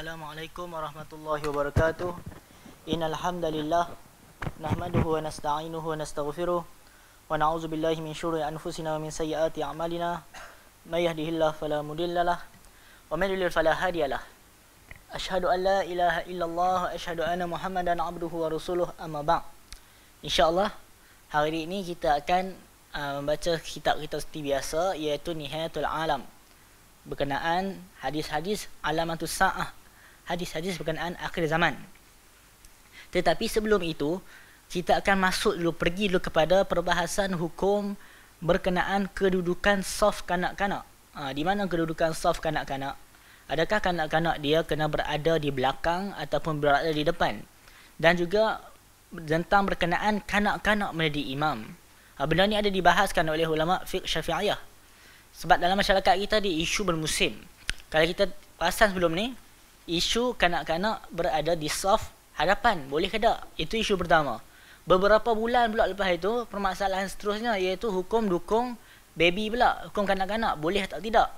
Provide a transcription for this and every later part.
Assalamualaikum warahmatullahi wabarakatuh. Innal hamdalillah nahmaduhu wa nasta'inuhu wa nastaghfiruh wa na'udzu billahi min shururi anfusina wa min sayyiati a'malina may yahdihillahu fala mudilla lah wa may yudlil fala hadiya lah. Ashhadu an la ilaha illallah wa ashhadu anna Muhammadan 'abduhu wa rasuluh amma ba'd. Insyaallah hari ini kita akan uh, membaca kitab kita seperti biasa iaitu Nihayatul Alam berkenaan hadis-hadis alamatus sa'ah hadis-hadis berkenaan akhir zaman. Tetapi sebelum itu, kita akan masuk dulu, pergi dulu kepada perbahasan hukum berkenaan kedudukan soft kanak-kanak. Ha, di mana kedudukan soft kanak-kanak? Adakah kanak-kanak dia kena berada di belakang ataupun berada di depan? Dan juga tentang berkenaan kanak-kanak menjadi imam. Ha, benda ini ada dibahaskan oleh ulama fiqh syafi'iyah. Sebab dalam masyarakat kita di isu bermusim. Kalau kita pasang sebelum ni, isu kanak-kanak berada di soft hadapan. Boleh ke tak? Itu isu pertama. Beberapa bulan pula lepas itu, permasalahan seterusnya iaitu hukum dukung baby pula. Hukum kanak-kanak. Boleh atau tidak?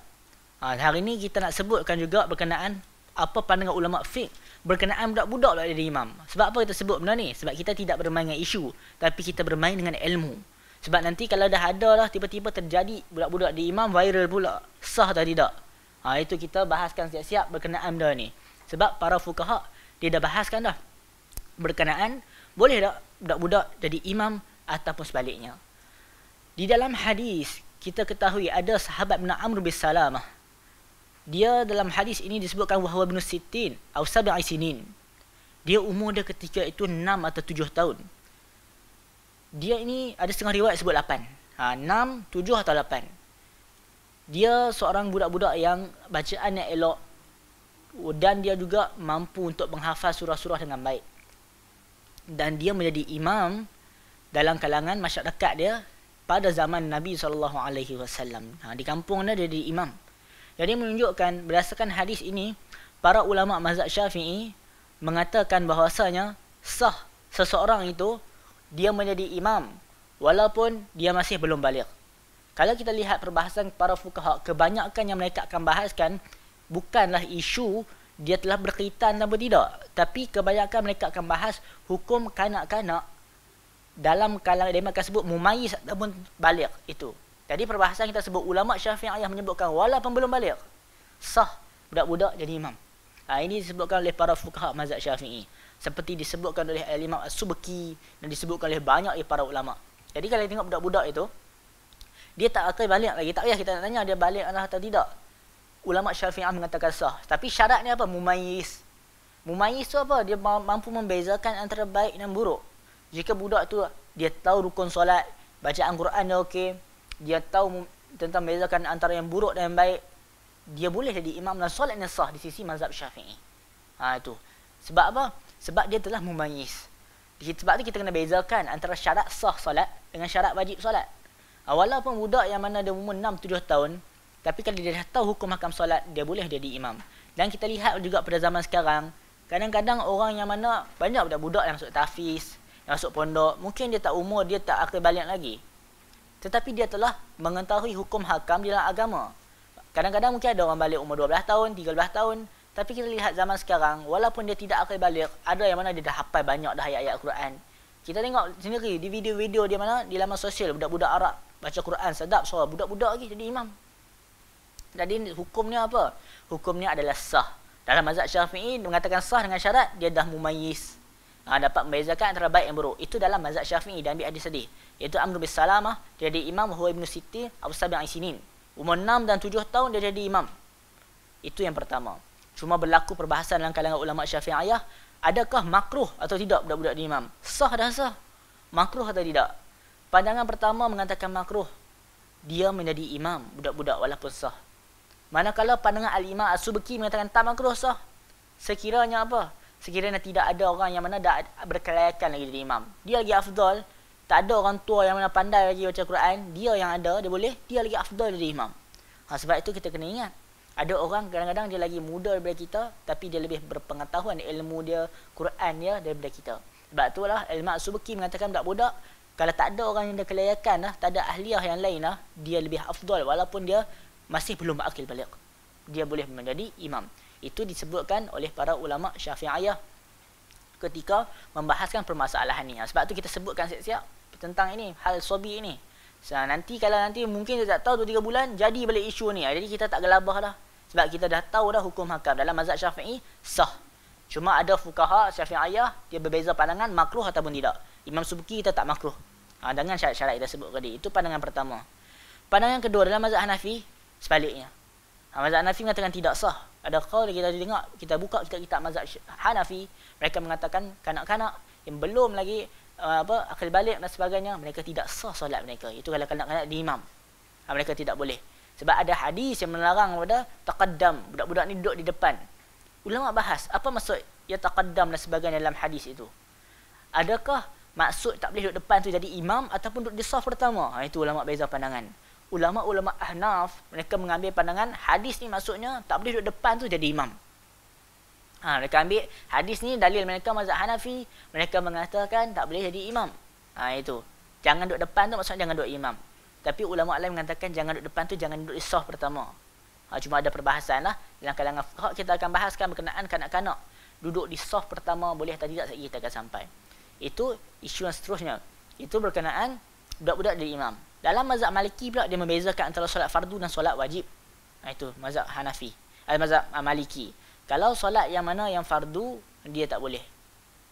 Ha, hari ini kita nak sebutkan juga berkenaan apa pandangan ulama fiqh berkenaan budak-budak lah jadi imam. Sebab apa kita sebut benda ni? Sebab kita tidak bermain dengan isu, tapi kita bermain dengan ilmu. Sebab nanti kalau dah ada lah, tiba-tiba terjadi budak-budak di imam viral pula. Sah atau tidak? Ha, itu kita bahaskan siap-siap berkenaan dah ni. Sebab para fukaha dia dah bahaskan dah. Berkenaan boleh tak budak-budak jadi imam ataupun sebaliknya. Di dalam hadis kita ketahui ada sahabat bin Amr bin Salamah. Dia dalam hadis ini disebutkan Wahwa bin Sittin atau Sab'i Sinin. Dia umur dia ketika itu enam atau tujuh tahun. Dia ini ada setengah riwayat sebut 8. Ha, 6, 7 atau 8 dia seorang budak-budak yang bacaan yang elok dan dia juga mampu untuk menghafal surah-surah dengan baik dan dia menjadi imam dalam kalangan masyarakat dia pada zaman Nabi saw. alaihi ha, di kampung dia jadi imam jadi menunjukkan berdasarkan hadis ini para ulama mazhab Syafi'i mengatakan bahawasanya sah seseorang itu dia menjadi imam walaupun dia masih belum balik kalau kita lihat perbahasan para fukaha kebanyakan yang mereka akan bahaskan bukanlah isu dia telah berkaitan atau tidak tapi kebanyakan mereka akan bahas hukum kanak-kanak dalam kalangan mereka sebut mumayis ataupun balik itu jadi perbahasan kita sebut ulama syafi'iyah menyebutkan walaupun belum balik sah budak-budak jadi imam ha, ini disebutkan oleh para fukaha mazhab syafi'i seperti disebutkan oleh al-imam as-subki dan disebutkan oleh banyak para ulama jadi kalau kita tengok budak-budak itu dia tak akan balik lagi tak payah kita nak tanya dia balik atau tidak ulama syafi'ah mengatakan sah tapi syaratnya apa mumayyiz mumayyiz tu apa dia mampu membezakan antara baik dan buruk jika budak tu dia tahu rukun solat bacaan Quran dia okey dia tahu tentang membezakan antara yang buruk dan yang baik dia boleh jadi imam dan solatnya sah di sisi mazhab syafi'i ha itu sebab apa sebab dia telah mumayyiz sebab tu kita kena bezakan antara syarat sah solat dengan syarat wajib solat. Walaupun budak yang mana dia umur 6 7 tahun, tapi kalau dia dah tahu hukum hakam solat, dia boleh jadi imam. Dan kita lihat juga pada zaman sekarang, kadang-kadang orang yang mana banyak budak-budak yang masuk tahfiz, yang masuk pondok, mungkin dia tak umur, dia tak akan balik lagi. Tetapi dia telah mengetahui hukum hakam di dalam agama. Kadang-kadang mungkin ada orang balik umur 12 tahun, 13 tahun. Tapi kita lihat zaman sekarang, walaupun dia tidak akan balik, ada yang mana dia dah hafal banyak dah ayat-ayat Quran. Kita tengok sendiri di video-video dia mana, di laman sosial budak-budak Arab baca Quran sedap suara budak-budak lagi jadi imam. Jadi hukumnya apa? Hukumnya adalah sah. Dalam mazhab Syafi'i mengatakan sah dengan syarat dia dah mumayyiz. Ha, dapat membezakan antara baik dan buruk. Itu dalam mazhab Syafi'i dan bi hadis sedih. Iaitu Amr bin Salamah dia jadi imam wa Ibnu Siti Abu Sa'id al Sinin. Umur 6 dan 7 tahun dia jadi imam. Itu yang pertama. Cuma berlaku perbahasan dalam kalangan ulama Syafi'iyah, adakah makruh atau tidak budak-budak di imam? Sah dah sah. Makruh atau tidak? Pandangan pertama mengatakan makruh dia menjadi imam budak-budak walaupun sah. Manakala pandangan al-imam as mengatakan tak makruh sah. Sekiranya apa? Sekiranya tidak ada orang yang mana dah berkelayakan lagi jadi imam. Dia lagi afdal, tak ada orang tua yang mana pandai lagi baca Quran, dia yang ada dia boleh, dia lagi afdal jadi imam. Ha, sebab itu kita kena ingat. Ada orang kadang-kadang dia lagi muda daripada kita tapi dia lebih berpengetahuan ilmu dia, Quran dia daripada kita. Sebab itulah Al-Ma'subki mengatakan budak-budak kalau tak ada orang yang dah kelayakan lah, tak ada ahliah yang lain lah, dia lebih afdal walaupun dia masih belum berakil balik. Dia boleh menjadi imam. Itu disebutkan oleh para ulama syafi'ayah ketika membahaskan permasalahan ini. Ah, sebab tu kita sebutkan siap-siap tentang ini, hal sobi ini. So, nanti kalau nanti mungkin dia tak tahu 2-3 bulan, jadi balik isu ni. Ah, jadi kita tak gelabah dah. Sebab kita dah tahu dah hukum hakam dalam mazhab syafi'i, sah. Cuma ada fukaha syafi'ayah, dia berbeza pandangan makruh ataupun tidak. Imam Subki kita tak makruh ha, dengan syarat-syarat kita sebut tadi. Itu pandangan pertama. Pandangan kedua dalam mazhab Hanafi sebaliknya. Ha, mazhab Hanafi mengatakan tidak sah. Ada kaul kita dengar kita buka kita kitab mazhab Hanafi, mereka mengatakan kanak-kanak yang belum lagi uh, apa akil balik dan sebagainya mereka tidak sah solat mereka itu kalau kanak-kanak di imam ha, mereka tidak boleh sebab ada hadis yang melarang kepada takadam budak-budak ni duduk di depan ulama bahas apa maksud ya takadam dan sebagainya dalam hadis itu adakah maksud tak boleh duduk depan tu jadi imam ataupun duduk di saf pertama. Ha, itu ulama beza pandangan. Ulama-ulama Ahnaf mereka mengambil pandangan hadis ni maksudnya tak boleh duduk depan tu jadi imam. Ha, mereka ambil hadis ni dalil mereka mazhab Hanafi, mereka mengatakan tak boleh jadi imam. Ha, itu. Jangan duduk depan tu maksudnya jangan duduk imam. Tapi ulama lain mengatakan jangan duduk depan tu jangan duduk di saf pertama. Ha, cuma ada perbahasan lah. Dalam kalangan fuqaha kita akan bahaskan berkenaan kanak-kanak. Duduk di saf pertama boleh tak tidak kita akan sampai itu isu yang seterusnya itu berkenaan budak-budak dari imam dalam mazhab maliki pula dia membezakan antara solat fardu dan solat wajib ha, itu mazhab hanafi al eh, mazhab ah, maliki kalau solat yang mana yang fardu dia tak boleh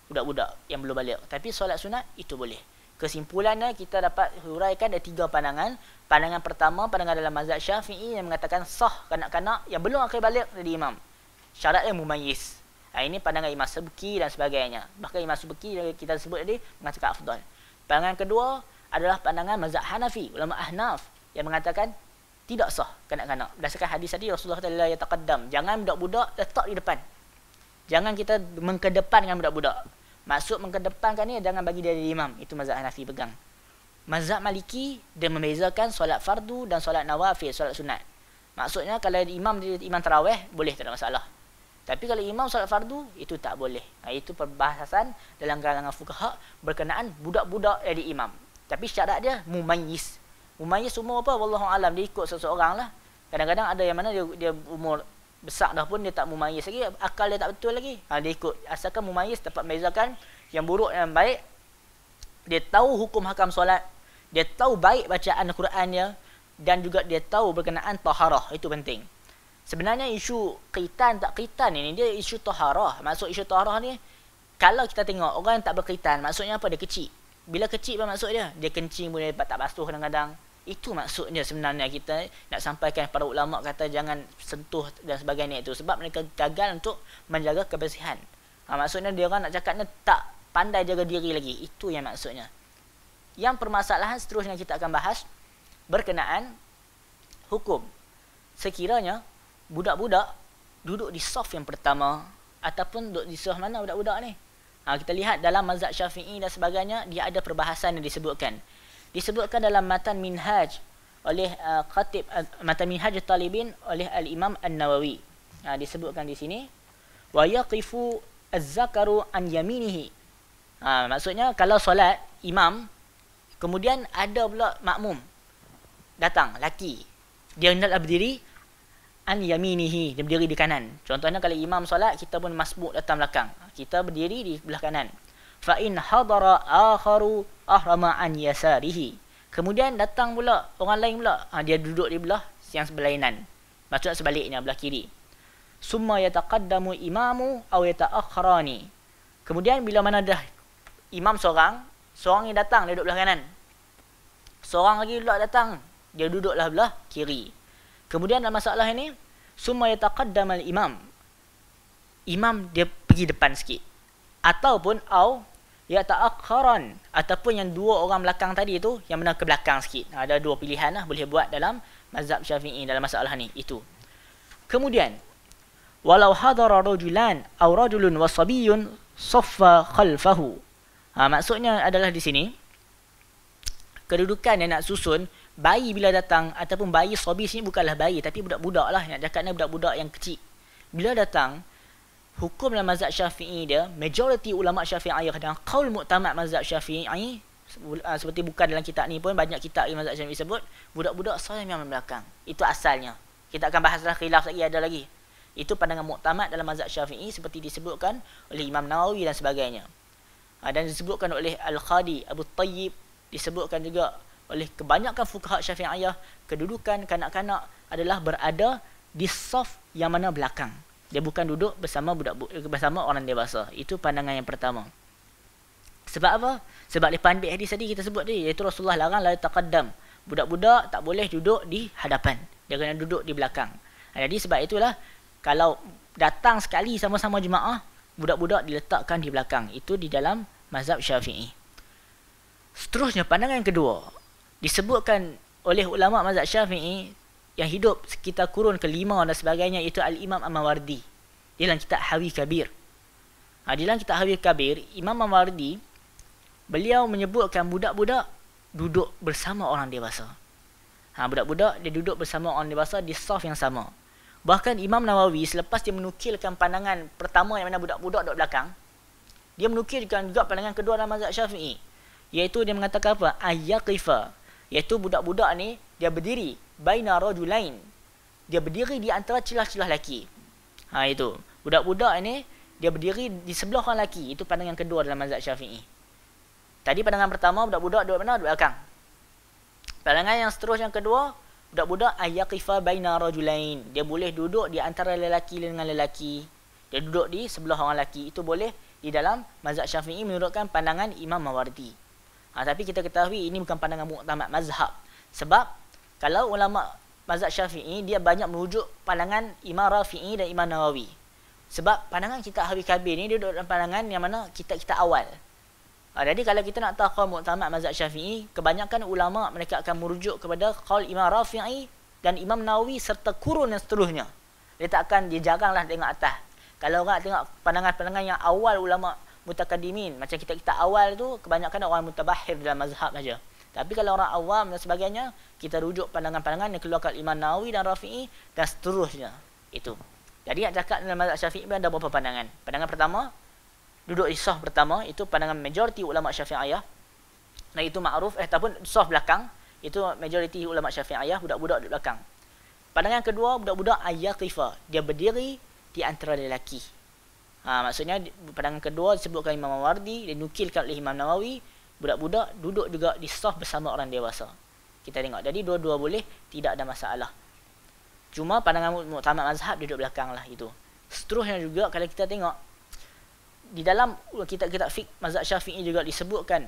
budak-budak yang belum balik tapi solat sunat itu boleh kesimpulannya kita dapat huraikan ada tiga pandangan pandangan pertama pandangan dalam mazhab syafi'i yang mengatakan sah kanak-kanak yang belum akhir balik jadi imam syaratnya mumayis. Ha, ini pandangan Imam Subki dan sebagainya. Bahkan Imam Subki yang kita sebut tadi mengatakan afdal. Pandangan kedua adalah pandangan mazhab Hanafi, ulama Ahnaf yang mengatakan tidak sah kanak-kanak. Berdasarkan hadis tadi Rasulullah sallallahu alaihi wasallam jangan budak-budak letak di depan. Jangan kita mengkedepan dengan budak-budak. Maksud mengkedepankan ni jangan bagi dia jadi imam. Itu mazhab Hanafi pegang. Mazhab Maliki dia membezakan solat fardu dan solat nawafil, solat sunat. Maksudnya kalau imam dia imam tarawih boleh tak ada masalah. Tapi kalau imam solat fardu itu tak boleh. Ha, itu perbahasan dalam kalangan fuqaha berkenaan budak-budak jadi imam. Tapi syarat dia mumayyiz. Mumayyiz semua apa? Wallahu alam dia ikut seseorang lah. Kadang-kadang ada yang mana dia, dia umur besar dah pun dia tak mumayyiz lagi, akal dia tak betul lagi. Ha, dia ikut asalkan mumayyiz dapat membezakan yang buruk dan baik. Dia tahu hukum hakam solat, dia tahu baik bacaan Al-Quran dia dan juga dia tahu berkenaan taharah itu penting sebenarnya isu kaitan tak kaitan ni dia isu taharah maksud isu taharah ni kalau kita tengok orang yang tak berkaitan maksudnya apa dia kecil bila kecil apa maksud dia dia kencing boleh tak basuh kadang-kadang itu maksudnya sebenarnya kita nak sampaikan para ulama kata jangan sentuh dan sebagainya itu sebab mereka gagal untuk menjaga kebersihan ha, maksudnya dia orang nak cakapnya tak pandai jaga diri lagi itu yang maksudnya yang permasalahan seterusnya kita akan bahas berkenaan hukum sekiranya budak-budak duduk di saf yang pertama ataupun duduk di saf mana budak-budak ni? Ha, kita lihat dalam mazhab Syafi'i dan sebagainya dia ada perbahasan yang disebutkan. Disebutkan dalam matan Minhaj oleh uh, Khatib uh, matan Minhaj Talibin oleh Al-Imam An-Nawawi. Ha, disebutkan di sini wa yaqifu az-zakaru an yaminihi. Ha, maksudnya kalau solat imam kemudian ada pula makmum datang laki dia hendak berdiri an yaminihi dia berdiri di kanan contohnya kalau imam solat kita pun masbuk datang belakang kita berdiri di belah kanan fa in hadara akharu ahrama an yasarihi kemudian datang pula orang lain pula ha, dia duduk di belah yang sebelainan maksudnya sebaliknya belah kiri summa yataqaddamu imamu aw yata'akhkharani kemudian bila mana dah imam seorang seorang yang datang dia duduk belah kanan seorang lagi pula datang dia duduklah belah kiri Kemudian dalam masalah ini, summa yataqaddam al-imam. Imam dia pergi depan sikit. Ataupun au ya ta'akharan ataupun yang dua orang belakang tadi itu yang benar ke belakang sikit. Ha, ada dua pilihan lah boleh buat dalam mazhab Syafi'i dalam masalah ini itu. Kemudian walau hadara rajulan aw rajulun wa sabiyyun saffa khalfahu. Ha, maksudnya adalah di sini kedudukan yang nak susun bayi bila datang ataupun bayi sobi sini bukanlah bayi tapi budak-budak lah nak cakap ni budak-budak yang kecil bila datang hukum dalam mazhab syafi'i dia majoriti ulama syafi'i dan qaul muktamad mazhab syafi'i ah, ah, seperti bukan dalam kitab ni pun banyak kitab di mazhab syafi'i sebut budak-budak sahaja yang belakang itu asalnya kita akan bahaslah dalam khilaf lagi ada lagi itu pandangan muktamad dalam mazhab syafi'i seperti disebutkan oleh Imam Nawawi dan sebagainya ah, dan disebutkan oleh Al-Khadi Abu Tayyib disebutkan juga oleh kebanyakan fukah syafi'iyah kedudukan kanak-kanak adalah berada di saf yang mana belakang dia bukan duduk bersama budak eh, bersama orang dewasa itu pandangan yang pertama sebab apa sebab lepas ambil hadis tadi kita sebut tadi iaitu Rasulullah larang la taqaddam budak-budak tak boleh duduk di hadapan dia kena duduk di belakang jadi sebab itulah kalau datang sekali sama-sama jemaah budak-budak diletakkan di belakang itu di dalam mazhab syafi'i seterusnya pandangan kedua disebutkan oleh ulama mazhab Syafi'i yang hidup sekitar kurun kelima dan sebagainya itu Al-Imam Amawardi di dalam kitab Hawi Kabir. Ha, di dalam kitab Hawi Kabir, Imam Amawardi beliau menyebutkan budak-budak duduk bersama orang dewasa. Ha, budak-budak dia duduk bersama orang dewasa di saf yang sama. Bahkan Imam Nawawi selepas dia menukilkan pandangan pertama yang mana budak-budak duduk belakang, dia menukilkan juga pandangan kedua dalam mazhab Syafi'i. Iaitu dia mengatakan apa? Ayyaqifa iaitu budak-budak ni dia berdiri baina rajulain dia berdiri di antara celah-celah lelaki ha itu budak-budak ini dia berdiri di sebelah orang lelaki itu pandangan kedua dalam mazhab syafi'i tadi pandangan pertama budak-budak duduk mana duduk belakang pandangan yang seterusnya yang kedua budak-budak ayaqifa baina rajulain dia boleh duduk di antara lelaki dengan lelaki dia duduk di sebelah orang lelaki itu boleh di dalam mazhab syafi'i menurutkan pandangan imam mawardi Ha, tapi kita ketahui ini bukan pandangan muktamad mazhab. Sebab kalau ulama mazhab Syafi'i dia banyak merujuk pandangan Imam Rafi'i dan Imam Nawawi. Sebab pandangan kita Ahli Kabir ni dia duduk dalam pandangan yang mana kita kita awal. Ha, jadi kalau kita nak tahu qaul mazhab Syafi'i, kebanyakan ulama mereka akan merujuk kepada qaul Imam Rafi'i dan Imam Nawawi serta kurun yang seterusnya. Dia tak akan dia jaranglah tengok atas. Kalau orang tengok pandangan-pandangan yang awal ulama' mutakadimin macam kita kita awal tu kebanyakan orang mutabahir dalam mazhab saja tapi kalau orang awam dan sebagainya kita rujuk pandangan-pandangan yang keluar Imam Nawawi dan Rafi'i dan seterusnya itu jadi nak cakap dalam mazhab Syafi'i ada beberapa pandangan pandangan pertama duduk isah pertama itu pandangan majoriti ulama Syafi'iyah Nah itu makruf eh ataupun soft belakang itu majoriti ulama Syafi'iyah budak-budak di belakang pandangan kedua budak-budak ayyaqifa dia berdiri di antara lelaki Ha, maksudnya pandangan kedua disebutkan Imam Wardi dan nukilkan oleh Imam Nawawi budak-budak duduk juga di saf bersama orang dewasa. Kita tengok. Jadi dua-dua boleh, tidak ada masalah. Cuma pandangan muktamad mazhab duduk belakang lah itu. Seterusnya juga kalau kita tengok di dalam kitab kita fik mazhab syafi'i juga disebutkan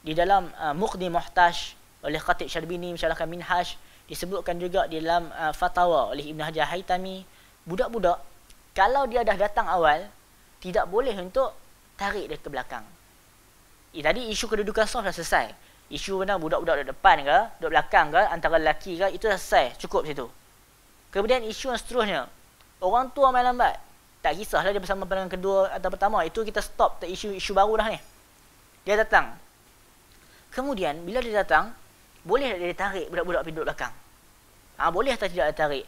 di dalam uh, Muqdi Muhtaj oleh Khatib Syarbini, misalkan Minhaj disebutkan juga di dalam uh, fatwa oleh ibnu Hajar Haitami budak-budak kalau dia dah datang awal tidak boleh untuk tarik dia ke belakang. Eh, tadi isu kedudukan soft dah selesai. Isu benar budak-budak duduk depan ke, duduk belakang ke, antara lelaki ke, itu dah selesai. Cukup situ. Kemudian isu yang seterusnya. Orang tua main lambat. Tak kisahlah dia bersama pandangan kedua atau pertama. Itu kita stop tak isu isu baru dah ni. Dia datang. Kemudian, bila dia datang, boleh tak dia tarik budak-budak pergi belakang? Ha, boleh tak tidak dia tarik?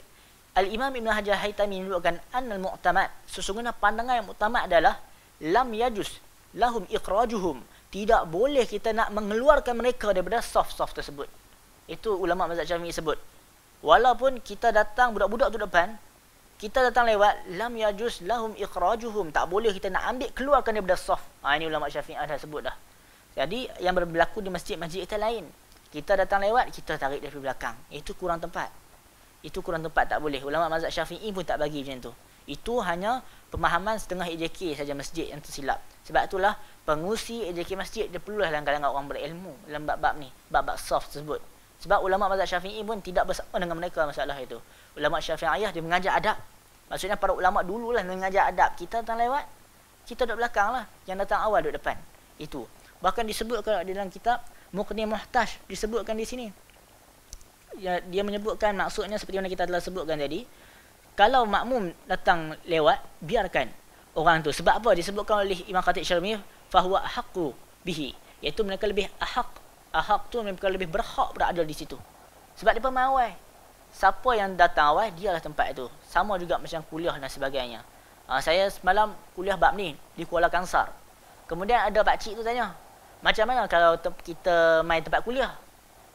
Al-Imam Ibn Hajar Haitami menunjukkan annal mu'tamad sesungguhnya pandangan yang utama adalah lam yajus lahum ikrajuhum tidak boleh kita nak mengeluarkan mereka daripada soft-soft tersebut itu ulama mazhab Syafi'i sebut walaupun kita datang budak-budak tu depan kita datang lewat lam yajus lahum ikrajuhum tak boleh kita nak ambil keluarkan daripada soft ha, ini ulama Syafi'i ada sebut dah jadi yang berlaku di masjid-masjid kita lain kita datang lewat kita tarik dari belakang itu kurang tempat itu kurang tempat tak boleh. Ulama mazhab Syafi'i pun tak bagi macam tu. Itu hanya pemahaman setengah EJK saja masjid yang tersilap. Sebab itulah pengusi EJK masjid dia perlulah dalam kalangan orang berilmu dalam bab-bab ni, bab-bab soft tersebut. Sebab ulama mazhab Syafi'i pun tidak bersama dengan mereka masalah itu. Ulama Syafi'iyah dia mengajar adab. Maksudnya para ulama dululah mengajar adab. Kita datang lewat, kita duduk belakanglah. Yang datang awal duduk depan. Itu. Bahkan disebutkan dalam kitab Muqni Muhtaj disebutkan di sini. Ya, dia menyebutkan maksudnya seperti mana kita telah sebutkan tadi kalau makmum datang lewat biarkan orang tu sebab apa disebutkan oleh Imam Khatib Syarmi fahuwa haqqu bihi iaitu mereka lebih ahak ahak tu mereka lebih berhak berada di situ sebab depa mawai siapa yang datang awal dialah tempat itu sama juga macam kuliah dan sebagainya ha, saya semalam kuliah bab ni di Kuala Kangsar kemudian ada pak cik tu tanya macam mana kalau kita main tempat kuliah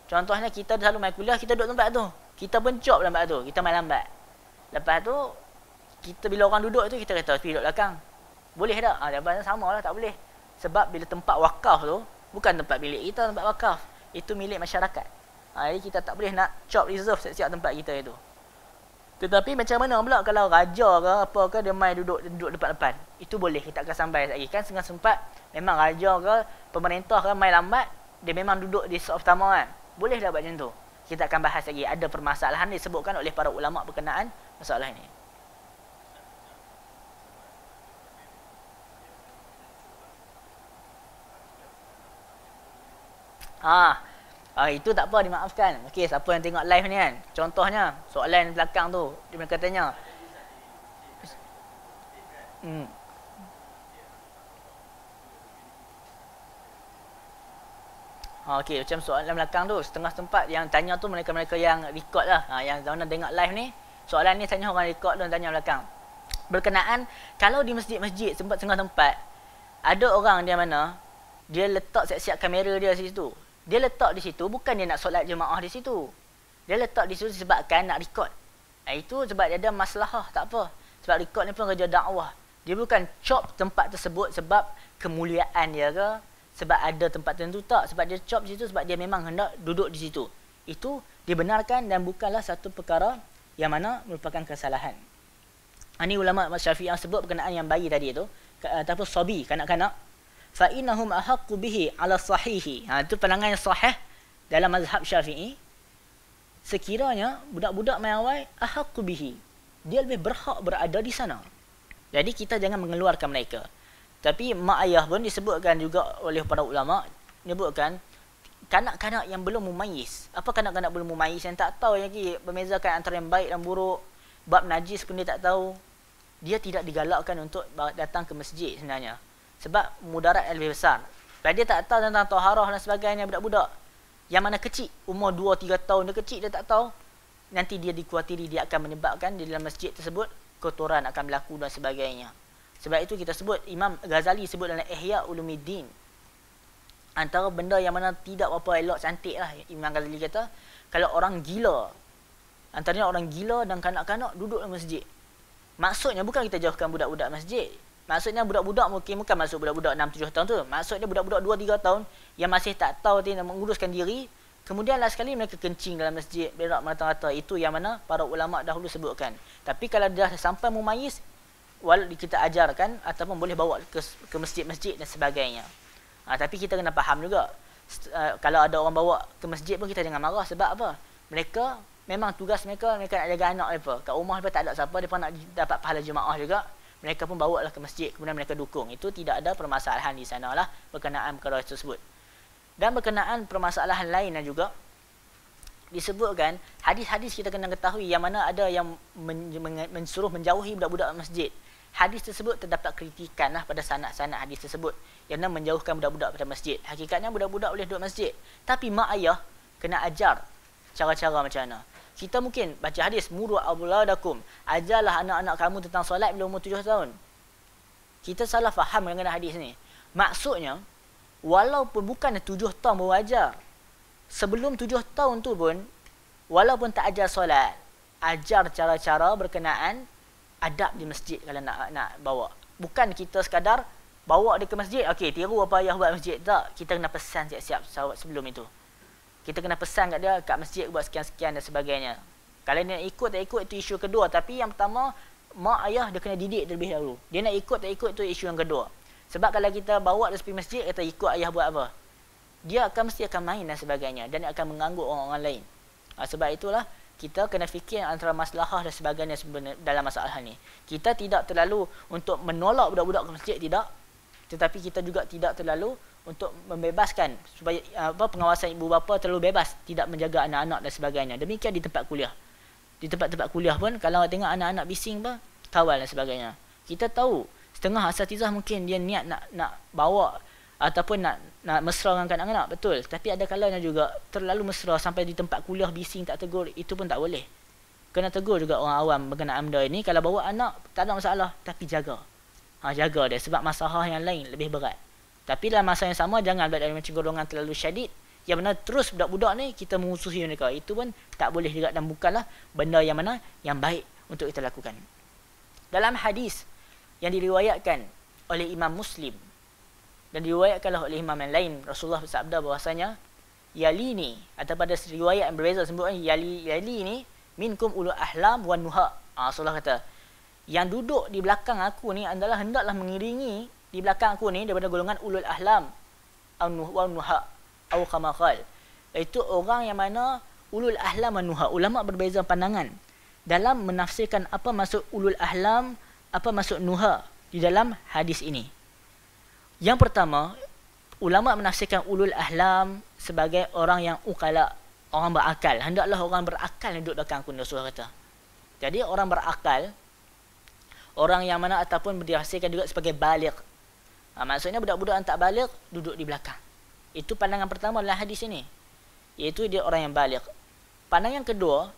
Contohnya kita selalu main kuliah, kita duduk tempat tu. Kita bencok dalam tempat tu, kita main lambat. Lepas tu, kita bila orang duduk tu, kita kata, pergi duduk belakang. Boleh tak? Ha, jawapan sama lah, tak boleh. Sebab bila tempat wakaf tu, bukan tempat milik kita, tempat wakaf. Itu milik masyarakat. Ha, jadi kita tak boleh nak chop reserve setiap tempat kita itu. Tetapi macam mana pula kalau raja ke apa ke dia mai duduk duduk depan-depan. Itu boleh kita akan sampai lagi kan sengah sempat memang raja ke pemerintah ke mai lambat dia memang duduk di soft utama kan. Bolehlah buat macam tu. Kita akan bahas lagi. Ada permasalahan disebutkan oleh para ulama' berkenaan masalah ini. Ah, ha. ha, itu tak apa dimaafkan. Okey, siapa yang tengok live ni kan? Contohnya soalan belakang tu, dia katanya. Hmm. Ah, okay, macam soalan belakang tu, setengah tempat yang tanya tu mereka-mereka yang record lah. Ha, yang Zona dengar live ni, soalan ni tanya orang record dan tanya belakang. Berkenaan, kalau di masjid-masjid tempat setengah tempat, ada orang dia mana, dia letak siap-siap kamera dia di situ. Dia letak di situ bukan dia nak solat jemaah di situ. Dia letak di situ sebabkan nak record. Ha, itu sebab dia ada masalah, tak apa. Sebab record ni pun kerja dakwah. Dia bukan cop tempat tersebut sebab kemuliaan dia ke, sebab ada tempat tertentu tak sebab dia chop di situ sebab dia memang hendak duduk di situ itu dibenarkan dan bukanlah satu perkara yang mana merupakan kesalahan Ani ah, ulama Syafi'ah sebut berkenaan yang bayi tadi itu eh, ataupun sabi. kanak-kanak fa innahum ahaqqu bihi ala sahihi ha itu pandangan yang sahih dalam mazhab Syafi'i sekiranya budak-budak main awal ahaqqu bihi dia lebih berhak berada di sana jadi kita jangan mengeluarkan mereka tapi mak ayah pun disebutkan juga oleh para ulama menyebutkan kanak-kanak yang belum memayis, Apa kanak-kanak belum memayis yang tak tahu lagi membezakan antara yang baik dan buruk, bab najis pun dia tak tahu. Dia tidak digalakkan untuk datang ke masjid sebenarnya. Sebab mudarat yang lebih besar. Sebab dia tak tahu tentang taharah dan sebagainya budak-budak. Yang mana kecil, umur 2-3 tahun dia kecil dia tak tahu. Nanti dia dikuatiri dia akan menyebabkan di dalam masjid tersebut kotoran akan berlaku dan sebagainya. Sebab itu kita sebut Imam Ghazali sebut dalam Ihya Ulumuddin antara benda yang mana tidak apa elok cantik lah Imam Ghazali kata kalau orang gila antaranya orang gila dan kanak-kanak duduk dalam masjid maksudnya bukan kita jauhkan budak-budak masjid maksudnya budak-budak mungkin bukan masuk budak-budak 6 7 tahun tu maksudnya budak-budak 2 3 tahun yang masih tak tahu dia nak menguruskan diri kemudian last sekali mereka kencing dalam masjid berak mata-mata itu yang mana para ulama dahulu sebutkan tapi kalau dah sampai mumayyiz wal kita ajarkan ataupun boleh bawa ke, ke masjid-masjid dan sebagainya. Ha, tapi kita kena faham juga uh, kalau ada orang bawa ke masjid pun kita jangan marah sebab apa? Mereka memang tugas mereka mereka nak jaga anak apa. Kat rumah dia tak ada siapa dia nak dapat pahala jemaah juga. Mereka pun bawa lah ke masjid kemudian mereka dukung. Itu tidak ada permasalahan di sanalah berkenaan perkara tersebut. Dan berkenaan permasalahan lain dan juga disebutkan hadis-hadis kita kena ketahui yang mana ada yang men- men- men- mensuruh menjauhi budak-budak masjid hadis tersebut terdapat kritikan lah pada sanak-sanak hadis tersebut yang nak menjauhkan budak-budak pada masjid. Hakikatnya budak-budak boleh duduk masjid. Tapi mak ayah kena ajar cara-cara macam mana. Kita mungkin baca hadis muru auladakum ajarlah anak-anak kamu tentang solat bila umur tujuh tahun. Kita salah faham dengan hadis ni. Maksudnya walaupun bukan tujuh tahun baru ajar. Sebelum tujuh tahun tu pun walaupun tak ajar solat, ajar cara-cara berkenaan adab di masjid kalau nak nak bawa. Bukan kita sekadar bawa dia ke masjid. Okey, tiru apa ayah buat masjid tak? Kita kena pesan siap-siap sebelum itu. Kita kena pesan kat dia kat masjid buat sekian-sekian dan sebagainya. Kalau dia nak ikut tak ikut itu isu kedua, tapi yang pertama mak ayah dia kena didik terlebih dahulu. Dia nak ikut tak ikut itu isu yang kedua. Sebab kalau kita bawa dia pergi masjid kata ikut ayah buat apa? Dia akan mesti akan main dan sebagainya dan dia akan mengganggu orang-orang lain. Ha, sebab itulah kita kena fikir antara masalah dan sebagainya dalam masalah ni. Kita tidak terlalu untuk menolak budak-budak ke masjid tidak, tetapi kita juga tidak terlalu untuk membebaskan supaya apa pengawasan ibu bapa terlalu bebas tidak menjaga anak-anak dan sebagainya. Demikian di tempat kuliah. Di tempat-tempat kuliah pun kalau tengok anak-anak bising apa, kawal dan sebagainya. Kita tahu setengah asatizah mungkin dia niat nak nak bawa ataupun nak nak mesra dengan kanak-kanak betul tapi ada kalanya juga terlalu mesra sampai di tempat kuliah bising tak tegur itu pun tak boleh kena tegur juga orang awam berkenaan benda ini kalau bawa anak tak ada masalah tapi jaga ha, jaga dia sebab masalah yang lain lebih berat tapi dalam masa yang sama jangan buat macam golongan terlalu syadid yang mana terus budak-budak ni kita mengususi mereka itu pun tak boleh juga dan bukanlah benda yang mana yang baik untuk kita lakukan dalam hadis yang diriwayatkan oleh Imam Muslim dan diriwayatkanlah oleh Imam yang lain Rasulullah bersabda bahasanya yali ni atau pada riwayat yang berbeza sebutkan eh, yali yali ni minkum ulul ahlam wan nuha ha, Rasulullah kata yang duduk di belakang aku ni adalah hendaklah mengiringi di belakang aku ni daripada golongan ulul ahlam wan nuha atau kama iaitu orang yang mana ulul ahlam wan nuha ulama berbeza pandangan dalam menafsirkan apa maksud ulul ahlam apa maksud nuha di dalam hadis ini yang pertama, ulama menafsirkan ulul ahlam sebagai orang yang ukala, orang berakal. Hendaklah orang berakal yang duduk belakang aku, Rasulullah kata. Jadi orang berakal, orang yang mana ataupun dihasilkan juga sebagai balik. Ha, maksudnya budak-budak yang tak balik, duduk di belakang. Itu pandangan pertama dalam hadis ini. Iaitu dia orang yang balik. Pandangan kedua,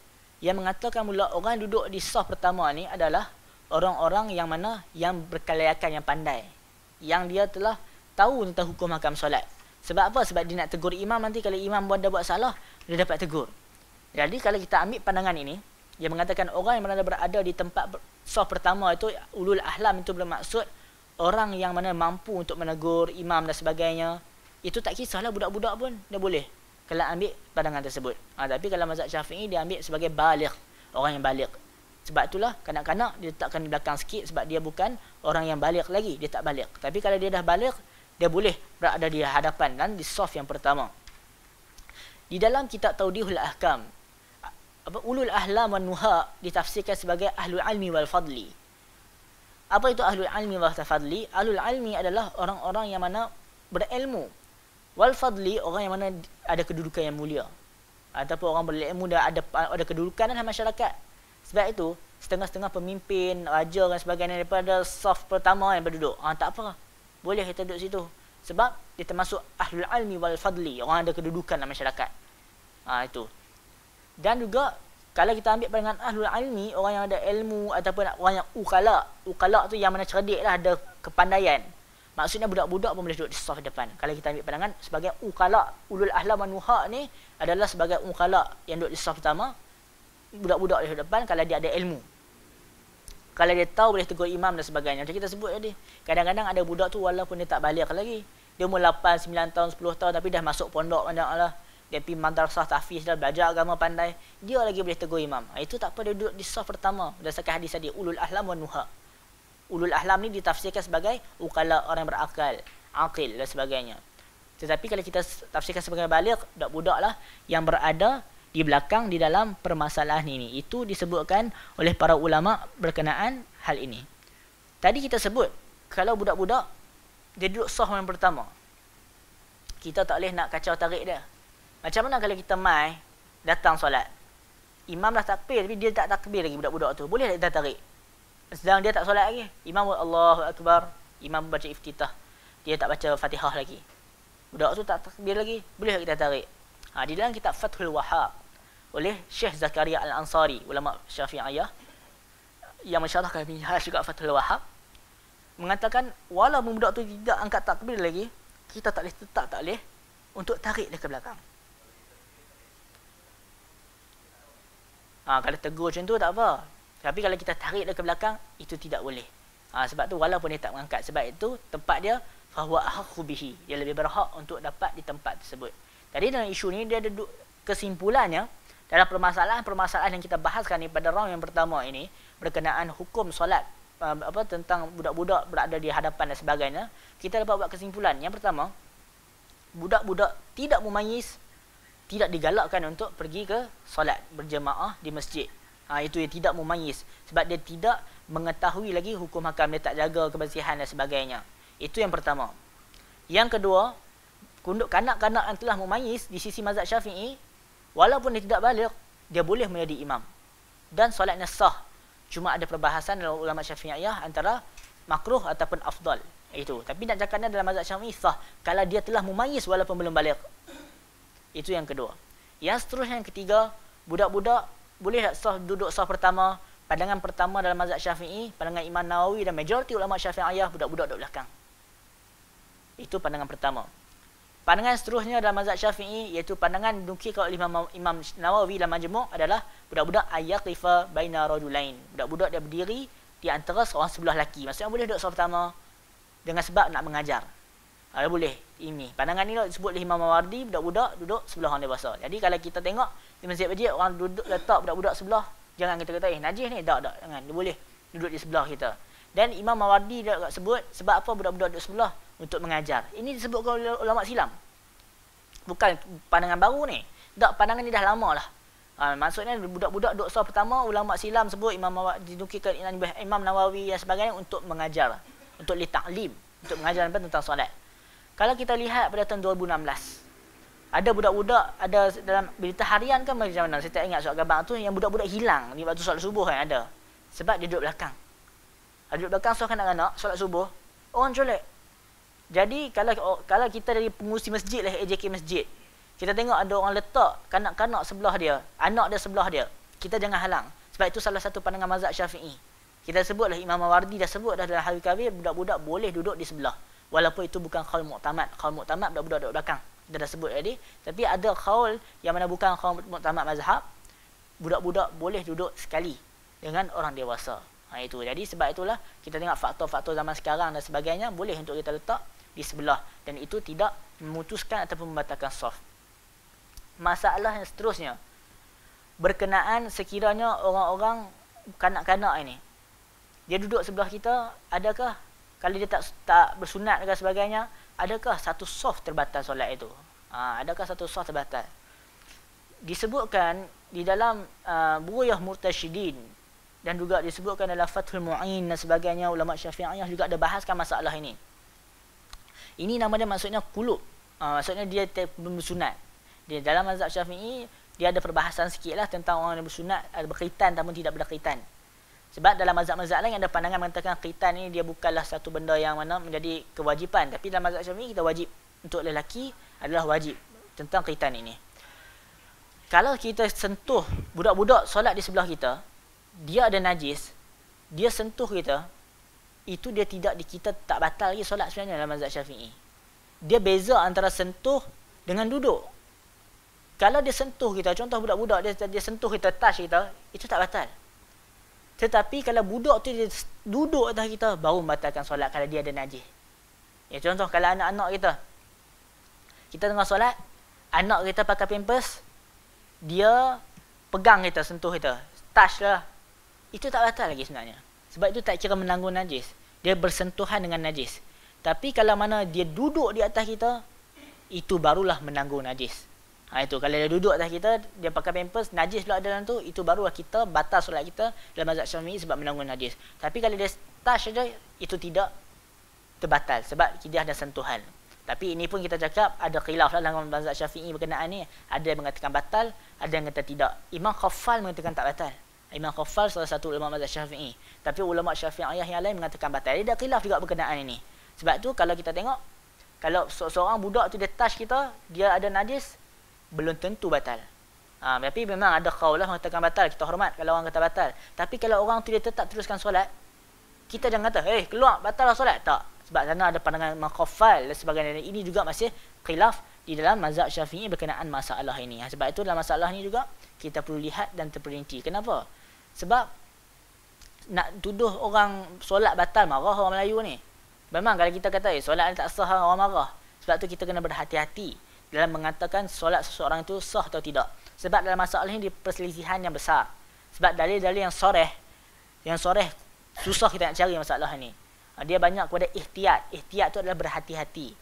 yang mengatakan mula orang duduk di soh pertama ini adalah orang-orang yang mana yang berkelayakan, yang pandai yang dia telah tahu tentang hukum hakam solat. Sebab apa? Sebab dia nak tegur imam nanti kalau imam buat dah buat salah, dia dapat tegur. Jadi kalau kita ambil pandangan ini, dia mengatakan orang yang mana berada di tempat soh pertama itu ulul ahlam itu bermaksud orang yang mana mampu untuk menegur imam dan sebagainya. Itu tak kisahlah budak-budak pun dia boleh kalau ambil pandangan tersebut. Ha, tapi kalau mazhab Syafi'i dia ambil sebagai baligh, orang yang baligh. Sebab itulah kanak-kanak dia letakkan di belakang sikit sebab dia bukan orang yang balik lagi. Dia tak balik. Tapi kalau dia dah balik, dia boleh berada di hadapan dan di soft yang pertama. Di dalam kitab Taudihul Ahkam, apa, Ulul Ahlam wa Nuha ditafsirkan sebagai Ahlul Almi wal Fadli. Apa itu Ahlul Almi wal Fadli? Ahlul Almi adalah orang-orang yang mana berilmu. Wal Fadli, orang yang mana ada kedudukan yang mulia. Ataupun orang berilmu dan ada, ada kedudukan dalam masyarakat. Sebab itu, setengah-setengah pemimpin, raja dan sebagainya daripada soft pertama yang berduduk. Ha, tak apa. Boleh kita duduk situ. Sebab dia termasuk ahlul almi wal fadli. Orang ada kedudukan dalam masyarakat. Ha, itu. Dan juga, kalau kita ambil pandangan ahlul almi, orang yang ada ilmu ataupun orang yang ukala. Ukala tu yang mana cerdik lah, ada kepandaian. Maksudnya budak-budak pun boleh duduk di soft depan. Kalau kita ambil pandangan, sebagai ukala, ulul ahlam wa ni adalah sebagai ukala yang duduk di soft pertama budak-budak di depan kalau dia ada ilmu. Kalau dia tahu boleh tegur imam dan sebagainya. Macam kita sebut tadi. Kadang-kadang ada budak tu walaupun dia tak balik lagi. Dia umur 8, 9 tahun, 10 tahun tapi dah masuk pondok macam ya lah. Dia pergi madrasah tahfiz dah belajar agama pandai. Dia lagi boleh tegur imam. Ah, itu tak apa dia duduk di sah pertama. Berdasarkan hadis tadi. Ulul ahlam wa nuha. Ulul ahlam ni ditafsirkan sebagai ukala orang berakal. akil dan sebagainya. Tetapi kalau kita tafsirkan sebagai balik, budak-budak lah yang berada di belakang di dalam permasalahan ini. Itu disebutkan oleh para ulama berkenaan hal ini. Tadi kita sebut kalau budak-budak dia duduk sah yang pertama. Kita tak boleh nak kacau tarik dia. Macam mana kalau kita mai datang solat. Imam dah takbir tapi dia tak takbir lagi budak-budak tu. Boleh tak tarik? Sedang dia tak solat lagi. Imam buat Allahu Akbar. Imam baca iftitah. Dia tak baca Fatihah lagi. Budak tu tak takbir lagi. Boleh kita tarik? Ha, di dalam kitab Fathul Wahab oleh Syekh Zakaria Al-Ansari, ulama Syafi'iyah yang mensyarahkan Minhaj juga Fathul Wahab mengatakan walaupun budak tu tidak angkat takbir lagi, kita tak boleh tetap tak boleh untuk tarik dia ke belakang. Ha, kalau tegur macam tu tak apa. Tapi kalau kita tarik dia ke belakang, itu tidak boleh. Ha, sebab tu walaupun dia tak mengangkat sebab itu tempat dia fahuwa ahqu bihi. Dia lebih berhak untuk dapat di tempat tersebut. Jadi dalam isu ni dia ada kesimpulannya dalam permasalahan-permasalahan yang kita bahaskan ni pada round yang pertama ini berkenaan hukum solat um, apa tentang budak-budak berada di hadapan dan sebagainya, kita dapat buat kesimpulan. Yang pertama, budak-budak tidak memayis tidak digalakkan untuk pergi ke solat berjemaah di masjid. Ha, itu yang tidak memayis sebab dia tidak mengetahui lagi hukum hakam dia tak jaga kebersihan dan sebagainya. Itu yang pertama. Yang kedua, untuk kanak-kanak yang telah memayis di sisi mazhab syafi'i, walaupun dia tidak balik, dia boleh menjadi imam. Dan solatnya sah. Cuma ada perbahasan dalam ulama syafi'iyah antara makruh ataupun afdal. Itu. Tapi nak cakapnya dalam mazhab syafi'i sah. Kalau dia telah memayis walaupun belum balik. Itu yang kedua. Yang seterusnya yang ketiga, budak-budak boleh tak sah duduk sah pertama, pandangan pertama dalam mazhab syafi'i, pandangan imam Nawawi dan majoriti ulama syafi'iyah, budak-budak duduk belakang. Itu pandangan pertama. Pandangan seterusnya dalam mazhab Syafi'i iaitu pandangan nukil kalau Imam Imam Nawawi dalam majmu' adalah budak-budak ayaqifa baina rajulain. Budak-budak dia berdiri di antara seorang sebelah laki. Maksudnya boleh duduk seorang pertama dengan sebab nak mengajar. Ada ah, ha, boleh ini. Pandangan ni disebut oleh Imam Wardi budak-budak duduk sebelah orang dewasa. Jadi kalau kita tengok di masjid masjid orang duduk letak budak-budak sebelah, jangan kita kata eh najis ni tak tak jangan. Dia boleh duduk di sebelah kita. Dan Imam Mawardi dia sebut sebab apa budak-budak duduk sebelah? untuk mengajar. Ini disebutkan oleh ulama silam. Bukan pandangan baru ni. Tak, pandangan ni dah lama lah. Ha, maksudnya budak-budak duk sah pertama ulama silam sebut Imam dinukikan Imam Nawawi dan sebagainya untuk mengajar, untuk li taklim, untuk mengajar tentang solat. Kalau kita lihat pada tahun 2016, ada budak-budak ada dalam berita harian kan macam mana saya tak ingat soal gambar tu yang budak-budak hilang di waktu solat subuh yang ada. Sebab dia duduk belakang. Ada duduk belakang solat anak-anak solat subuh. Orang colek, jadi kalau oh, kalau kita dari pengurusi masjid lah AJK masjid. Kita tengok ada orang letak kanak-kanak sebelah dia, anak dia sebelah dia. Kita jangan halang. Sebab itu salah satu pandangan mazhab Syafi'i. Kita sebutlah Imam Mawardi dah sebut dah dalam hari kabir budak-budak boleh duduk di sebelah. Walaupun itu bukan khaul muktamad. Khaul muktamad budak-budak duduk belakang. Kita dah sebut tadi. Tapi ada khaul yang mana bukan khaul muktamad mazhab. Budak-budak boleh duduk sekali dengan orang dewasa. Ha, itu. Jadi sebab itulah kita tengok faktor-faktor zaman sekarang dan sebagainya boleh untuk kita letak di sebelah dan itu tidak memutuskan ataupun membatalkan saf. Masalah yang seterusnya berkenaan sekiranya orang-orang kanak-kanak ini dia duduk sebelah kita, adakah kalau dia tak tak bersunat dan sebagainya, adakah satu saf terbatal solat itu? Ha, adakah satu saf terbatal? Disebutkan di dalam uh, ha, Buyah Murtashidin dan juga disebutkan dalam Fathul Mu'in dan sebagainya ulama Syafi'iyah juga ada bahaskan masalah ini. Ini nama dia maksudnya kulub. Uh, ah, maksudnya dia te- bersunat. Di dalam mazhab Syafi'i dia ada perbahasan sikitlah tentang orang yang bersunat ada berkaitan ataupun tidak berkaitan. Sebab dalam mazhab-mazhab lain ada pandangan mengatakan kaitan ini dia bukanlah satu benda yang mana menjadi kewajipan. Tapi dalam mazhab Syafi'i kita wajib untuk lelaki adalah wajib tentang kaitan ini. Kalau kita sentuh budak-budak solat di sebelah kita, dia ada najis, dia sentuh kita, itu dia tidak di kita tak batal lagi solat sebenarnya dalam mazhab Syafi'i. Dia beza antara sentuh dengan duduk. Kalau dia sentuh kita, contoh budak-budak dia dia sentuh kita, touch kita, itu tak batal. Tetapi kalau budak tu dia duduk atas kita, baru membatalkan solat kalau dia ada najis. Ya, contoh kalau anak-anak kita, kita tengah solat, anak kita pakai pampers, dia pegang kita, sentuh kita, touch lah. Itu tak batal lagi sebenarnya. Sebab itu tak kira menanggung najis dia bersentuhan dengan najis. Tapi kalau mana dia duduk di atas kita, itu barulah menanggung najis. Ha, itu kalau dia duduk atas kita, dia pakai pampers, najis pula dalam tu, itu barulah kita batal solat kita dalam mazhab Syafi'i sebab menanggung najis. Tapi kalau dia touch saja, itu tidak terbatal sebab dia ada sentuhan. Tapi ini pun kita cakap ada khilaf lah dalam mazhab Syafi'i berkenaan ni. Ada yang mengatakan batal, ada yang kata tidak. Imam Khafal mengatakan tak batal. Imam Khafal salah satu ulama mazhab Syafi'i. Tapi ulama Syafi'iyah yang lain mengatakan batal. Jadi ada khilaf juga berkenaan ini. Sebab tu kalau kita tengok kalau seorang budak tu dia touch kita, dia ada najis belum tentu batal. Ha, tapi memang ada kaulah mengatakan batal. Kita hormat kalau orang kata batal. Tapi kalau orang tu dia tetap teruskan solat, kita jangan kata, "Eh, keluar batal lah solat." Tak. Sebab sana ada pandangan makhafal dan sebagainya. Ini juga masih khilaf di dalam mazhab Syafi'i berkenaan masalah ini. Ha, sebab itu dalam masalah ini juga kita perlu lihat dan terperinci. Kenapa? Sebab nak tuduh orang solat batal marah orang Melayu ni. Memang kalau kita kata eh, solat ni tak sah orang marah. Sebab tu kita kena berhati-hati dalam mengatakan solat seseorang itu sah atau tidak. Sebab dalam masalah ini perselisihan yang besar. Sebab dalil-dalil yang soreh, yang soreh susah kita nak cari masalah ini. Ha, dia banyak kepada ikhtiat. Ikhtiat tu adalah berhati-hati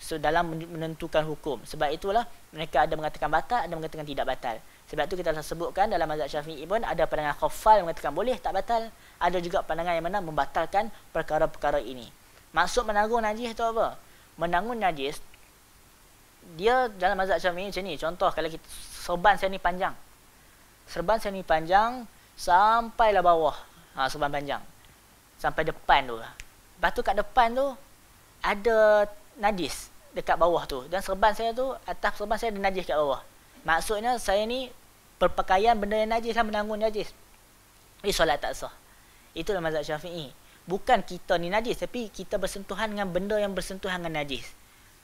so dalam menentukan hukum sebab itulah mereka ada mengatakan batal ada mengatakan tidak batal sebab itu kita telah sebutkan dalam mazhab Syafi'i pun ada pandangan khaffal mengatakan boleh tak batal ada juga pandangan yang mana membatalkan perkara-perkara ini maksud menanggung najis itu apa menanggung najis dia dalam mazhab Syafi'i macam ni contoh kalau kita serban saya ni panjang serban saya ni panjang lah bawah ha, serban panjang sampai depan tu lah lepas tu kat depan tu ada najis dekat bawah tu dan serban saya tu atas serban saya ada najis kat bawah maksudnya saya ni perpakaian benda yang najis kan menanggung najis ni solat tak sah itulah mazhab syafi'i bukan kita ni najis tapi kita bersentuhan dengan benda yang bersentuhan dengan najis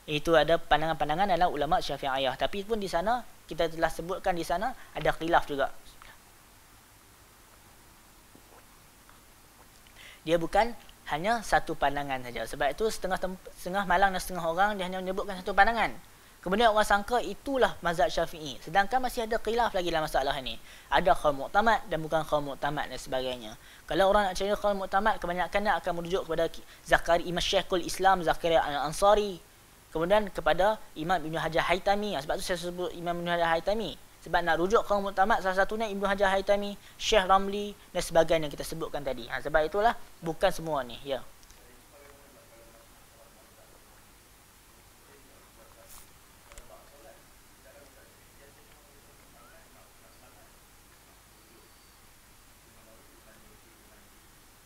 itu ada pandangan-pandangan dalam ulama syafi'iyah tapi pun di sana kita telah sebutkan di sana ada khilaf juga dia bukan hanya satu pandangan saja. Sebab itu setengah setengah malang dan setengah orang dia hanya menyebutkan satu pandangan. Kemudian orang sangka itulah mazhab Syafi'i. Sedangkan masih ada khilaf lagi dalam masalah ini. Ada khawm muqtamad dan bukan khawm muqtamad dan sebagainya. Kalau orang nak cari khawm muqtamad, kebanyakan nak akan merujuk kepada Zakari Imam Syekhul Islam, Zakaria Al-Ansari. Kemudian kepada Imam Ibn Hajar Haitami. Sebab tu saya sebut Imam Ibn Hajar Haitami sebab nak rujuk kaum muktamad salah satunya Ibnu Hajar Haitami, Syekh Ramli dan sebagainya yang kita sebutkan tadi. Ha, sebab itulah bukan semua ni, ya.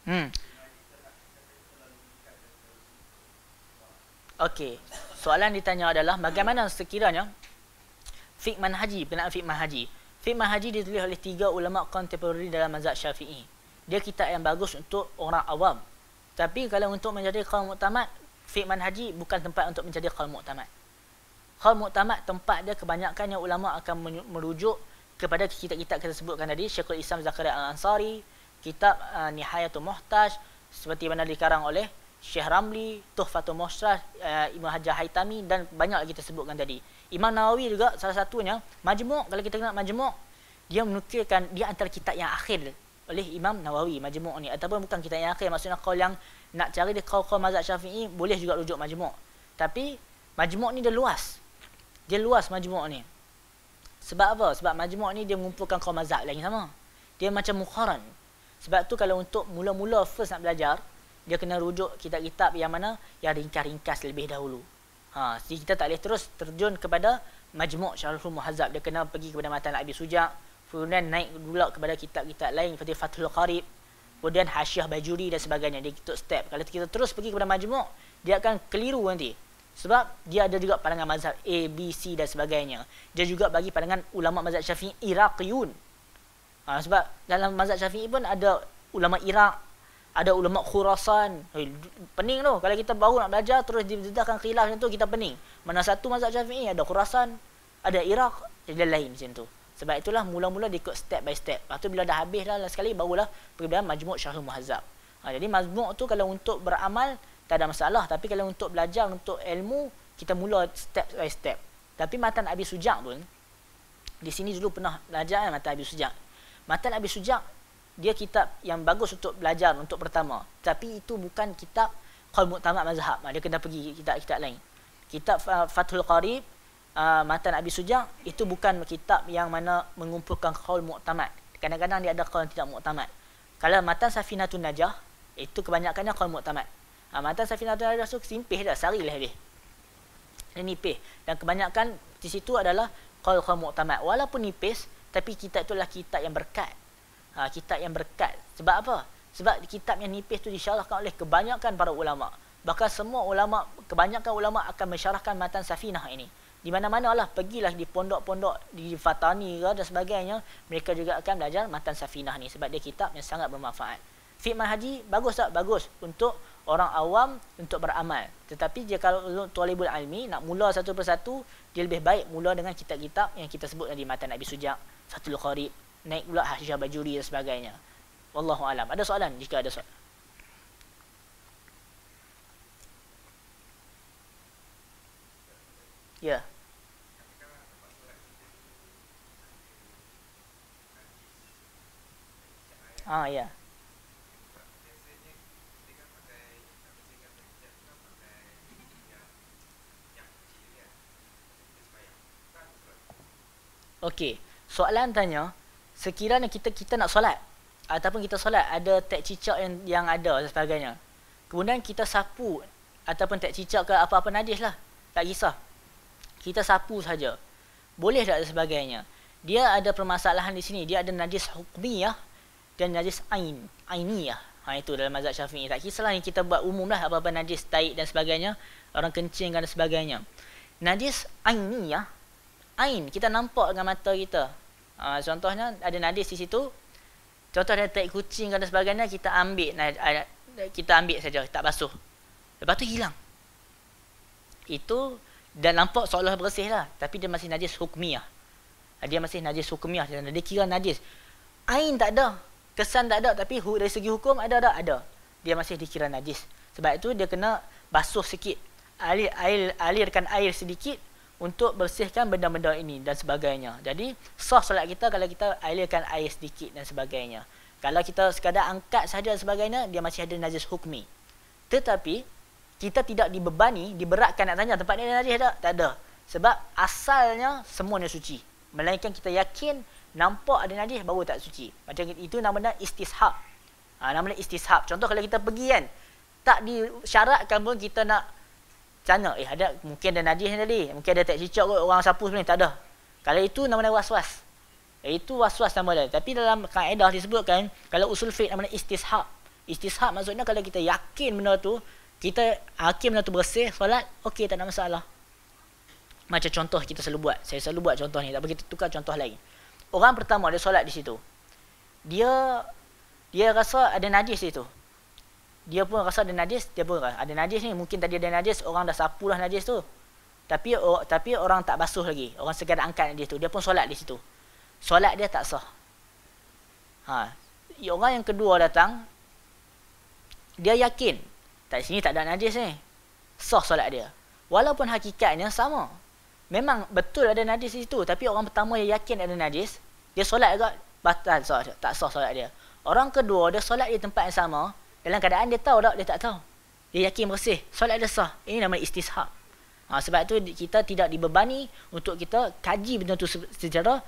Hmm. Okey. Soalan ditanya adalah bagaimana sekiranya fiqh manhaji berkenaan fiqh manhaji fiqh manhaji ditulis oleh tiga ulama kontemporari dalam mazhab syafi'i dia kitab yang bagus untuk orang awam tapi kalau untuk menjadi kaum muktamad fiqh manhaji bukan tempat untuk menjadi kaum muktamad kaum muktamad tempat dia kebanyakan yang ulama akan merujuk kepada kitab-kitab kita sebutkan tadi Syekhul Islam Zakaria Al-Ansari kitab uh, Nihayatul Muhtaj seperti mana dikarang oleh Syekh Ramli, Tuhfatul Mosrah, eh, uh, Imam Hajar Haitami dan banyak lagi tersebutkan tadi. Imam Nawawi juga salah satunya, majmuk, kalau kita nak majmuk, dia menukilkan, dia antara kitab yang akhir oleh Imam Nawawi, majmuk ni. Ataupun bukan kitab yang akhir, maksudnya kau yang nak cari dia kau-kau mazhab syafi'i, boleh juga rujuk majmuk. Tapi, majmuk ni dia luas. Dia luas majmuk ni. Sebab apa? Sebab majmuk ni dia mengumpulkan kau mazhab lain sama. Dia macam mukharan. Sebab tu kalau untuk mula-mula first nak belajar, dia kena rujuk kitab-kitab yang mana yang ringkas-ringkas lebih dahulu. Ha, jadi kita tak boleh terus terjun kepada majmuk syarhul muhazzab. Dia kena pergi kepada matan Abi Sujak, kemudian naik dulu kepada kitab-kitab lain seperti Fathul Qarib, kemudian Hasyiah Bajuri dan sebagainya. Dia ikut step. Kalau kita terus pergi kepada majmuk, dia akan keliru nanti. Sebab dia ada juga pandangan mazhab A, B, C dan sebagainya. Dia juga bagi pandangan ulama mazhab Syafi'i Iraqiyun. Ha, sebab dalam mazhab Syafi'i pun ada ulama Iraq, ada ulama khurasan hey, pening tu kalau kita baru nak belajar terus didedahkan khilaf macam tu kita pening mana satu mazhab syafi'i ada khurasan ada iraq ada lain macam tu sebab itulah mula-mula diikut step by step lepas tu bila dah habis lah sekali barulah pergi dalam majmuk syahrul muhazzab ha, jadi majmuk tu kalau untuk beramal tak ada masalah tapi kalau untuk belajar untuk ilmu kita mula step by step tapi matan abi sujak pun di sini dulu pernah belajar kan matan abi sujak matan abi sujak dia kitab yang bagus untuk belajar untuk pertama tapi itu bukan kitab qul mu'tamad mazhab ah, dia kena pergi kitab-kitab lain kitab fathul qarib uh, ah, matan abi sujang itu bukan kitab yang mana mengumpulkan qul mu'tamad kadang-kadang dia ada qul yang tidak mu'tamad kalau matan safinatun najah itu kebanyakannya qul mu'tamad uh, ah, matan safinatun najah tu simpih dah sari sarilah dia ini nipis dan kebanyakan di situ adalah qul qul mu'tamad walaupun nipis tapi kitab itulah kitab yang berkat ha, kitab yang berkat. Sebab apa? Sebab kitab yang nipis tu disyarahkan oleh kebanyakan para ulama. Bahkan semua ulama, kebanyakan ulama akan mensyarahkan matan Safinah ini. Di mana-mana lah, pergilah di pondok-pondok, di Fatani ke dan sebagainya, mereka juga akan belajar matan Safinah ni sebab dia kitab yang sangat bermanfaat. Fitman Haji, bagus tak? Bagus untuk orang awam untuk beramal. Tetapi dia kalau tolibul almi, nak mula satu persatu, dia lebih baik mula dengan kitab-kitab yang kita sebut tadi, matan Nabi Sujak, Fatul Qarib, naik pula hasyah bajuri dan sebagainya. Wallahu alam. Ada soalan jika ada soalan. Ya. Ah ya. Okey, soalan tanya, sekiranya kita kita nak solat ataupun kita solat ada tak cicak yang yang ada dan sebagainya. Kemudian kita sapu ataupun tak cicak ke apa-apa najis lah. Tak kisah. Kita sapu saja. Boleh tak dan sebagainya. Dia ada permasalahan di sini. Dia ada najis hukmiyah dan najis ain. Ainiyah. Ha, itu dalam mazhab syafi'i. Tak kisahlah yang kita buat umum lah. Apa-apa najis taik dan sebagainya. Orang kencing dan sebagainya. Najis ainiyah. Ain. Kita nampak dengan mata kita. Ha, contohnya ada nadis di situ. Contoh ada tai kucing dan sebagainya kita ambil ah, kita ambil saja tak basuh. Lepas tu hilang. Itu dan nampak seolah bersih lah tapi dia masih najis hukmiah. Ah, dia masih najis hukmiah dan dia kira najis. Ain tak ada, kesan tak ada tapi dari segi hukum ada tak? Ada. Dia masih dikira najis. Sebab itu dia kena basuh sikit. Alir, alir, alirkan air sedikit untuk bersihkan benda-benda ini dan sebagainya. Jadi, sah solat kita kalau kita alirkan air sedikit dan sebagainya. Kalau kita sekadar angkat saja dan sebagainya, dia masih ada najis hukmi. Tetapi, kita tidak dibebani, diberatkan nak tanya tempat ni ada najis tak? Tak ada. Sebab asalnya semuanya suci. Melainkan kita yakin nampak ada najis baru tak suci. Macam itu namanya istishab. Ha, namanya istishab. Contoh kalau kita pergi kan, tak disyaratkan pun kita nak tanya eh ada mungkin ada najis tadi mungkin ada tak cicak kot orang sapu sebenarnya tak ada kalau itu namanya was was. eh, itu was nama dia tapi dalam kaedah disebutkan kalau usul fiqh namanya istishab istishab maksudnya kalau kita yakin benda tu kita hakim benda tu bersih solat okey tak ada masalah macam contoh kita selalu buat saya selalu buat contoh ni Tapi kita tukar contoh lain orang pertama ada solat di situ dia dia rasa ada najis di situ dia pun rasa ada najis, dia pun rasa ada najis ni. Mungkin tadi ada najis, orang dah sapu lah najis tu. Tapi oh, tapi orang tak basuh lagi. Orang sekadar angkat najis tu. Dia pun solat di situ. Solat dia tak sah. Ha. Ya, orang yang kedua datang, dia yakin, tak sini tak ada najis ni. Sah solat dia. Walaupun hakikatnya sama. Memang betul ada najis di situ. Tapi orang pertama yang yakin ada najis, dia solat juga batal sah, tak sah solat dia. Orang kedua, dia solat di tempat yang sama, dalam keadaan dia tahu tak, dia tak tahu. Dia yakin bersih. Solat dia sah. Ini nama istishab. Ha, sebab itu kita tidak dibebani untuk kita kaji benda itu secara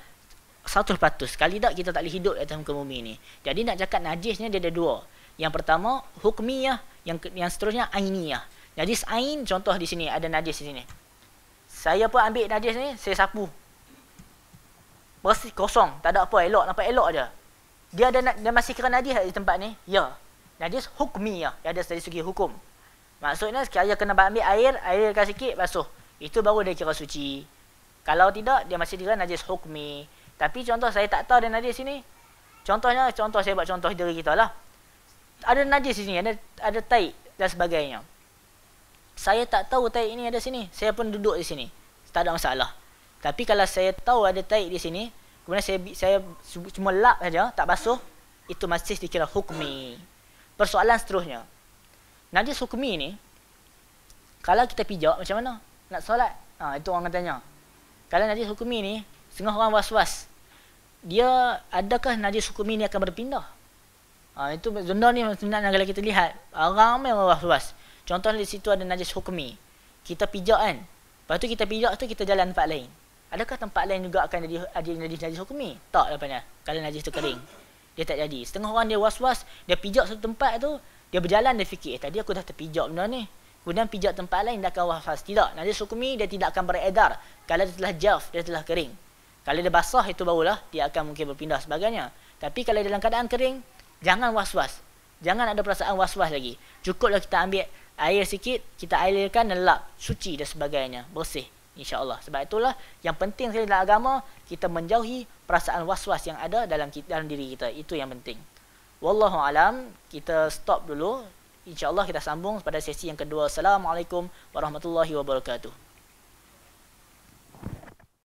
satu patus. Sekali tak kita tak boleh hidup atas muka bumi ini. Jadi nak cakap najisnya dia ada dua. Yang pertama hukmiyah, yang yang seterusnya ainiyah. Najis ain contoh di sini ada najis di sini. Saya pun ambil najis ni, saya sapu. Bersih kosong, tak ada apa elok, nampak elok aja. Dia ada dia masih kena najis di tempat ni? Ya najis hukmiyah dia ada dari segi hukum maksudnya sekiranya kena ambil air air dekat sikit basuh itu baru dia kira suci kalau tidak dia masih dikira najis hukmi tapi contoh saya tak tahu dia najis sini contohnya contoh saya buat contoh diri kita lah ada najis sini ada ada tai dan sebagainya saya tak tahu tai ini ada sini saya pun duduk di sini tak ada masalah tapi kalau saya tahu ada tai di sini kemudian saya saya cuma lap saja tak basuh itu masih dikira hukmi Persoalan seterusnya. Najis hukmi ni, kalau kita pijak macam mana? Nak solat? Ha, itu orang tanya. Kalau najis hukmi ni, setengah orang was-was. Dia, adakah najis hukmi ni akan berpindah? Ha, itu zonda ni sebenarnya kalau kita lihat, ramai orang was-was. Contohnya di situ ada najis hukmi. Kita pijak kan? Lepas tu kita pijak tu kita jalan tempat lain. Adakah tempat lain juga akan jadi, najis, najis hukmi? Tak lah Kalau najis tu kering dia tak jadi. Setengah orang dia was-was, dia pijak satu tempat tu, dia berjalan, dia fikir, eh, tadi aku dah terpijak benda ni. Kemudian pijak tempat lain, dia akan was-was. Tidak, nanti sukumi dia tidak akan beredar. Kalau dia telah jauh, dia telah kering. Kalau dia basah, itu barulah dia akan mungkin berpindah sebagainya. Tapi kalau dalam keadaan kering, jangan was-was. Jangan ada perasaan was-was lagi. Cukuplah kita ambil air sikit, kita alirkan, lelap, suci dan sebagainya. Bersih insyaallah sebab itulah yang penting sekali dalam agama kita menjauhi perasaan was-was yang ada dalam kita, dalam diri kita itu yang penting wallahu alam kita stop dulu insyaallah kita sambung pada sesi yang kedua assalamualaikum warahmatullahi wabarakatuh